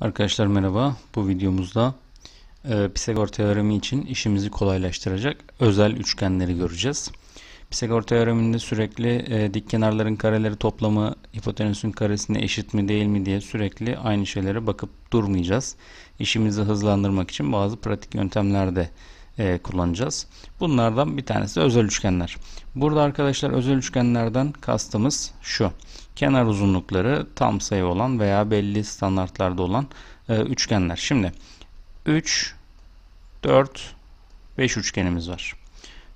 Arkadaşlar merhaba. Bu videomuzda e, Pisagor teoremi için işimizi kolaylaştıracak özel üçgenleri göreceğiz. Pisagor teoreminde sürekli e, dik kenarların kareleri toplamı hipotenüsün karesine eşit mi değil mi diye sürekli aynı şeylere bakıp durmayacağız. İşimizi hızlandırmak için bazı pratik yöntemler de e, kullanacağız. Bunlardan bir tanesi özel üçgenler. Burada arkadaşlar özel üçgenlerden kastımız şu. Kenar uzunlukları tam sayı olan veya belli standartlarda olan e, üçgenler. Şimdi 3, 4, 5 üçgenimiz var.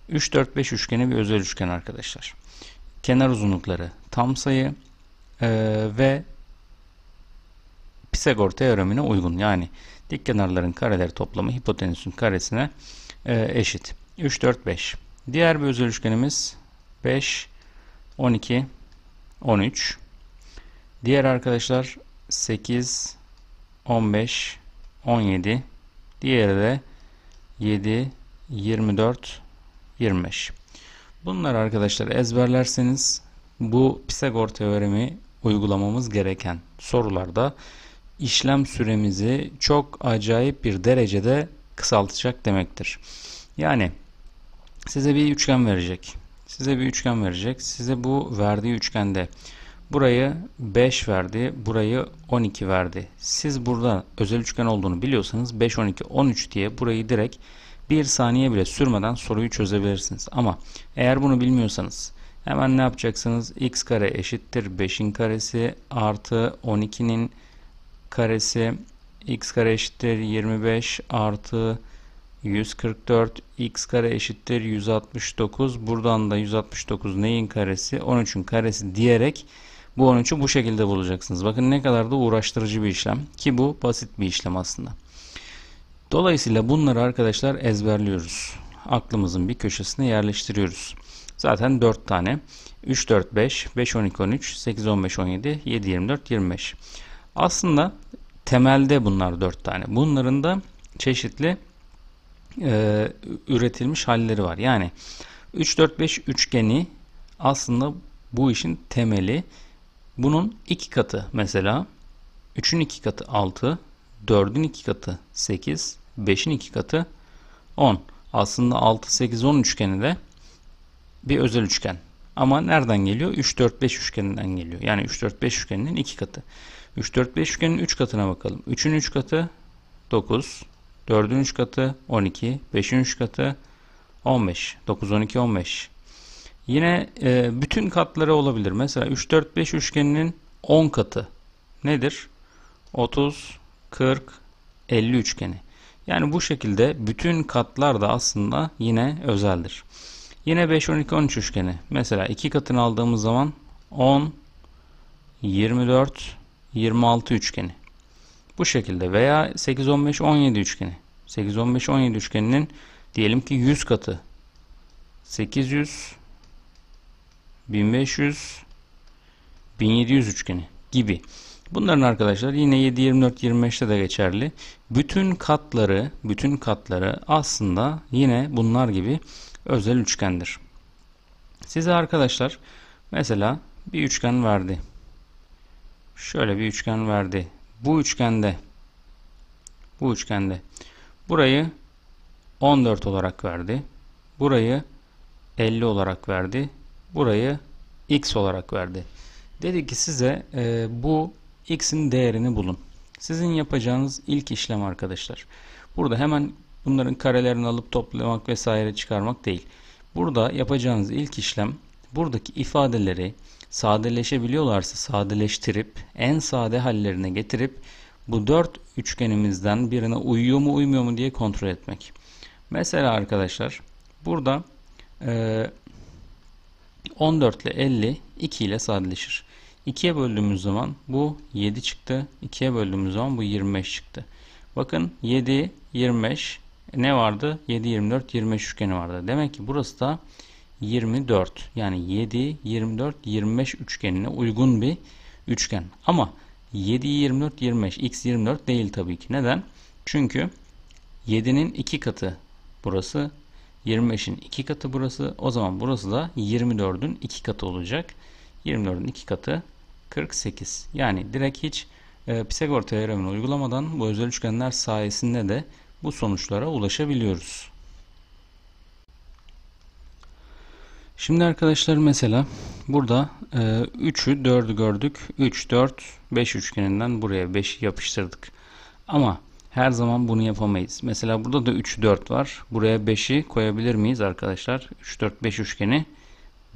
3, 4, 5 üçgeni bir özel üçgen arkadaşlar. Kenar uzunlukları tam sayı e, ve Pisagor teoremine uygun. Yani dik kenarların kareleri toplamı hipotenüsün karesine e, eşit. 3, 4, 5. Diğer bir özel üçgenimiz 5, 12, 13. Diğer arkadaşlar 8, 15, 17. Diğeri de 7, 24, 25. Bunlar arkadaşlar ezberlerseniz bu Pisagor teoremi uygulamamız gereken sorularda işlem süremizi çok acayip bir derecede kısaltacak demektir. Yani size bir üçgen verecek. Size bir üçgen verecek. Size bu verdiği üçgende burayı 5 verdi, burayı 12 verdi. Siz burada özel üçgen olduğunu biliyorsanız 5 12 13 diye burayı direkt bir saniye bile sürmeden soruyu çözebilirsiniz. Ama eğer bunu bilmiyorsanız hemen ne yapacaksınız? x kare eşittir 5'in karesi artı 12'nin karesi x kare eşittir 25 artı 144 x kare eşittir 169 buradan da 169 neyin karesi 13'ün karesi diyerek bu 13'ü bu şekilde bulacaksınız. Bakın ne kadar da uğraştırıcı bir işlem ki bu basit bir işlem aslında. Dolayısıyla bunları arkadaşlar ezberliyoruz. Aklımızın bir köşesine yerleştiriyoruz. Zaten 4 tane 3 4 5 5 12 13 8 15 17 7 24 25. Aslında temelde bunlar dört tane. Bunların da çeşitli e, üretilmiş halleri var. Yani 3-4-5 üçgeni aslında bu işin temeli. Bunun iki katı mesela 3'ün iki katı 6, 4'ün iki katı 8, 5'in iki katı 10. Aslında 6, 8, 10 üçgeni de bir özel üçgen. Ama nereden geliyor? 3, 4, 5 üçgeninden geliyor. Yani 3, 4, 5 üçgeninin iki katı. 3, 4, 5 üçgenin 3 katına bakalım. 3'ün 3 katı 9. 4'ün 3 katı 12. 5'in 3 katı 15. 9, 12, 15. Yine e, bütün katları olabilir. Mesela 3, 4, 5 üçgeninin 10 katı nedir? 30, 40, 50 üçgeni. Yani bu şekilde bütün katlar da aslında yine özeldir. Yine 5, 12, 13 üçgeni. Mesela 2 katını aldığımız zaman 10, 24, 26 üçgeni. Bu şekilde veya 8 15 17 üçgeni. 8 15 17 üçgeninin diyelim ki 100 katı. 800 1500 1700 üçgeni gibi. Bunların arkadaşlar yine 7 24 25'te de geçerli. Bütün katları, bütün katları aslında yine bunlar gibi özel üçgendir. Size arkadaşlar mesela bir üçgen verdi şöyle bir üçgen verdi. Bu üçgende bu üçgende burayı 14 olarak verdi. Burayı 50 olarak verdi. Burayı x olarak verdi. Dedi ki size e, bu x'in değerini bulun. Sizin yapacağınız ilk işlem arkadaşlar. Burada hemen bunların karelerini alıp toplamak vesaire çıkarmak değil. Burada yapacağınız ilk işlem buradaki ifadeleri sadeleşebiliyorlarsa sadeleştirip en sade hallerine getirip bu dört üçgenimizden birine uyuyor mu uymuyor mu diye kontrol etmek. Mesela arkadaşlar burada e, 14 ile 50 2 ile sadeleşir. 2'ye böldüğümüz zaman bu 7 çıktı. 2'ye böldüğümüz zaman bu 25 çıktı. Bakın 7, 25 ne vardı? 7, 24, 25 üçgeni vardı. Demek ki burası da 24 yani 7 24 25 üçgenine uygun bir üçgen. Ama 7 24 25 x 24 değil tabii ki. Neden? Çünkü 7'nin 2 katı burası 25'in 2 katı burası. O zaman burası da 24'ün 2 katı olacak. 24'ün 2 katı 48. Yani direkt hiç e, Pisagor teoremini uygulamadan bu özel üçgenler sayesinde de bu sonuçlara ulaşabiliyoruz. Şimdi arkadaşlar mesela burada e, 3'ü 4'ü gördük. 3, 4, 5 üçgeninden buraya 5'i yapıştırdık. Ama her zaman bunu yapamayız. Mesela burada da 3, 4 var. Buraya 5'i koyabilir miyiz arkadaşlar? 3, 4, 5 üçgeni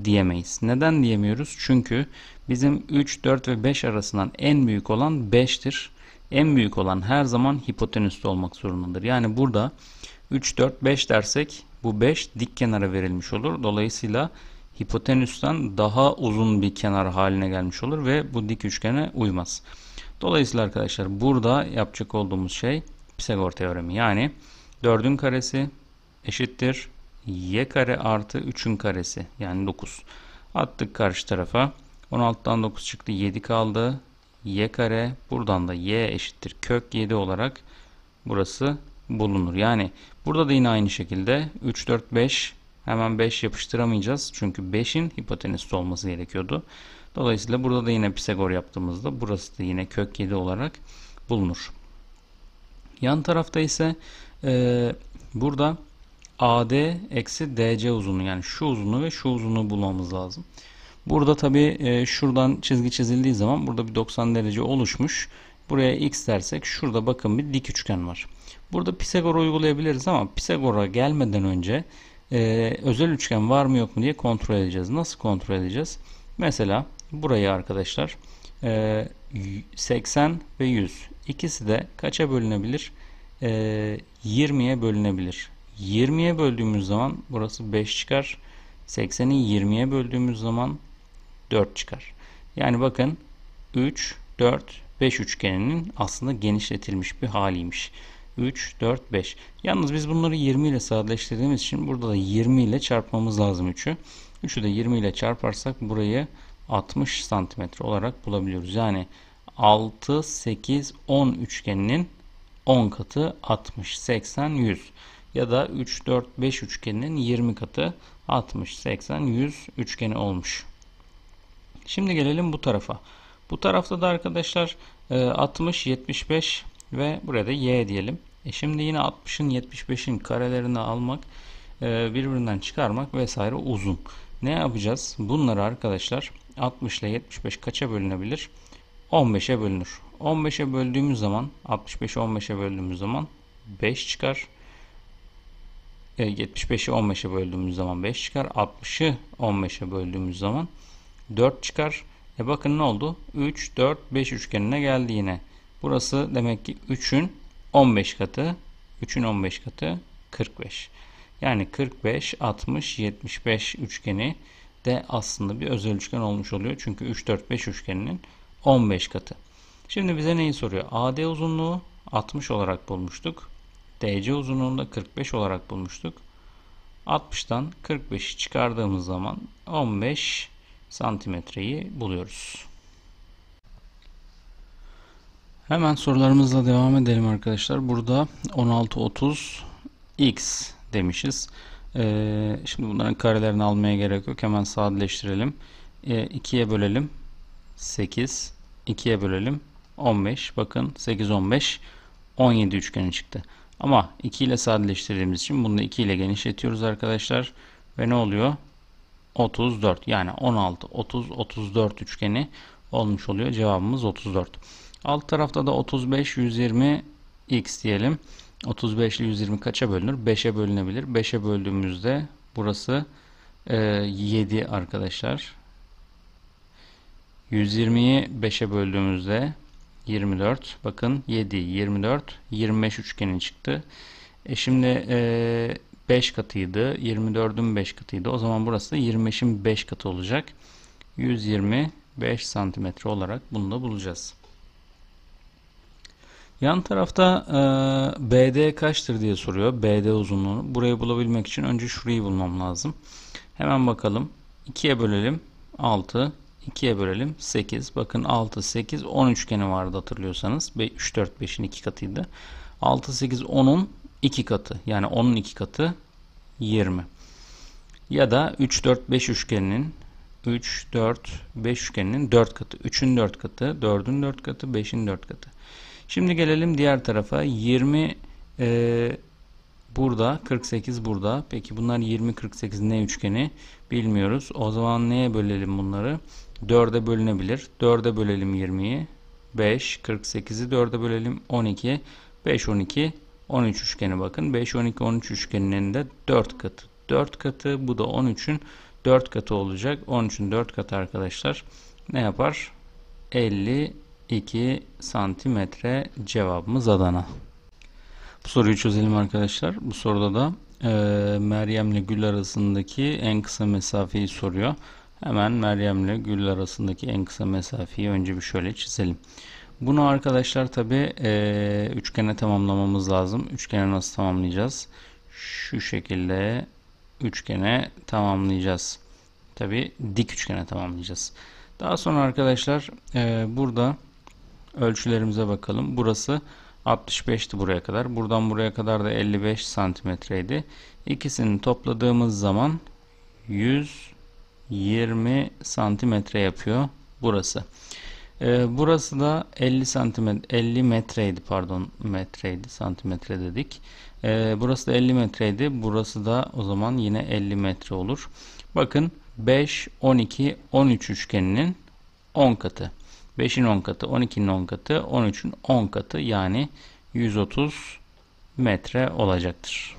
diyemeyiz. Neden diyemiyoruz? Çünkü bizim 3, 4 ve 5 arasından en büyük olan 5'tir. En büyük olan her zaman hipotenüs olmak zorundadır. Yani burada 3, 4, 5 dersek bu 5 dik kenara verilmiş olur. Dolayısıyla hipotenüsten daha uzun bir kenar haline gelmiş olur ve bu dik üçgene uymaz. Dolayısıyla arkadaşlar burada yapacak olduğumuz şey Pisagor teoremi. Yani 4'ün karesi eşittir y kare artı 3'ün karesi yani 9. Attık karşı tarafa. 16'dan 9 çıktı 7 kaldı. y kare buradan da y eşittir kök 7 olarak burası bulunur. Yani burada da yine aynı şekilde 3, 4, 5 hemen 5 yapıştıramayacağız. Çünkü 5'in hipotenüs olması gerekiyordu. Dolayısıyla burada da yine Pisagor yaptığımızda burası da yine kök 7 olarak bulunur. Yan tarafta ise e, burada AD eksi DC uzunu yani şu uzunu ve şu uzunu bulmamız lazım. Burada tabi e, şuradan çizgi çizildiği zaman burada bir 90 derece oluşmuş. Buraya x dersek şurada bakın bir dik üçgen var. Burada Pisagor uygulayabiliriz ama Pisagor'a gelmeden önce e, özel üçgen var mı yok mu diye kontrol edeceğiz. Nasıl kontrol edeceğiz? Mesela burayı arkadaşlar e, 80 ve 100 ikisi de kaça bölünebilir? E, 20'ye bölünebilir. 20'ye böldüğümüz zaman burası 5 çıkar. 80'i 20'ye böldüğümüz zaman 4 çıkar. Yani bakın 3, 4, 5 üçgeninin aslında genişletilmiş bir haliymiş. 3, 4, 5. Yalnız biz bunları 20 ile sadeleştirdiğimiz için burada da 20 ile çarpmamız lazım 3'ü. 3'ü de 20 ile çarparsak burayı 60 santimetre olarak bulabiliyoruz. Yani 6, 8, 10 üçgeninin 10 katı 60, 80, 100. Ya da 3, 4, 5 üçgeninin 20 katı 60, 80, 100 üçgeni olmuş. Şimdi gelelim bu tarafa. Bu tarafta da arkadaşlar 60, e, 75, ve burada y diyelim. E şimdi yine 60'ın 75'in karelerini almak e, birbirinden çıkarmak vesaire uzun. Ne yapacağız? Bunları arkadaşlar 60 ile 75 kaça bölünebilir? 15'e bölünür. 15'e böldüğümüz zaman 65'i 15'e böldüğümüz zaman 5 çıkar. 75'i e, 15'e böldüğümüz zaman 5 çıkar. 60'ı 15'e böldüğümüz zaman 4 çıkar. E bakın ne oldu? 3, 4, 5 üçgenine geldi yine. Burası demek ki 3'ün 15 katı. 3'ün 15 katı 45. Yani 45, 60, 75 üçgeni de aslında bir özel üçgen olmuş oluyor. Çünkü 3, 4, 5 üçgeninin 15 katı. Şimdi bize neyi soruyor? AD uzunluğu 60 olarak bulmuştuk. DC uzunluğunda 45 olarak bulmuştuk. 60'tan 45'i çıkardığımız zaman 15 santimetreyi buluyoruz. Hemen sorularımızla devam edelim arkadaşlar. Burada 1630 x demişiz. Ee, şimdi bunların karelerini almaya gerek yok. Hemen sadeleştirelim. Ee, 2'ye bölelim. 8. 2'ye bölelim. 15. Bakın 8, 15. 17 üçgeni çıktı. Ama 2 ile sadeleştirdiğimiz için bunu 2 ile genişletiyoruz arkadaşlar. Ve ne oluyor? 34. Yani 16, 30, 34 üçgeni olmuş oluyor. Cevabımız 34. Alt tarafta da 35, 120, x diyelim. 35 ile 120 kaça bölünür? 5'e bölünebilir. 5'e böldüğümüzde burası e, 7 arkadaşlar. 120'yi 5'e böldüğümüzde 24. Bakın 7, 24, 25 üçgeni çıktı. E şimdi e, 5 katıydı. 24'ün 5 katıydı. O zaman burası da 25'in 5 katı olacak. 120, 5 santimetre olarak bunu da bulacağız. Yan tarafta e, BD kaçtır diye soruyor. BD uzunluğunu. Burayı bulabilmek için önce şurayı bulmam lazım. Hemen bakalım. 2'ye bölelim. 6. 2'ye bölelim. 8. Bakın 6, 8, 10 üçgeni vardı hatırlıyorsanız. 3, 4, 5'in 2 katıydı. 6, 8, 10'un 2 katı. Yani 10'un 2 katı 20. Ya da 3, 4, 5 üçgeninin 3, 4, 5 üçgeninin 4 katı. 3'ün 4 katı, 4'ün 4 katı, 5'in 4 katı. Şimdi gelelim diğer tarafa. 20 e, burada, 48 burada. Peki bunlar 20 48 ne üçgeni bilmiyoruz. O zaman neye bölelim bunları? 4'e bölünebilir. 4'e bölelim 20'yi. 5 48'i 4'e bölelim 12. 5 12 13 üçgeni bakın. 5 12 13 üçgeninin de 4 katı. 4 katı bu da 13'ün 4 katı olacak. 13'ün 4 katı arkadaşlar ne yapar? 50 2 santimetre cevabımız Adana. Bu soruyu çözelim arkadaşlar. Bu soruda da e, Meryem ile Gül arasındaki en kısa mesafeyi soruyor. Hemen Meryem ile Gül arasındaki en kısa mesafeyi önce bir şöyle çizelim. Bunu arkadaşlar tabi e, üçgene tamamlamamız lazım. Üçgene nasıl tamamlayacağız? Şu şekilde üçgene tamamlayacağız. Tabi dik üçgene tamamlayacağız. Daha sonra arkadaşlar e, burada Ölçülerimize bakalım. Burası 65'ti buraya kadar. Buradan buraya kadar da 55 santimetreydi. İkisini topladığımız zaman 120 santimetre yapıyor burası. Ee, burası da 50 santimetre 50 metreydi pardon metreydi santimetre dedik. Ee, burası da 50 metreydi. Burası da o zaman yine 50 metre olur. Bakın 5, 12, 13 üçgeninin 10 katı. 5'in 10 katı, 12'nin 10 katı, 13'ün 10 katı yani 130 metre olacaktır.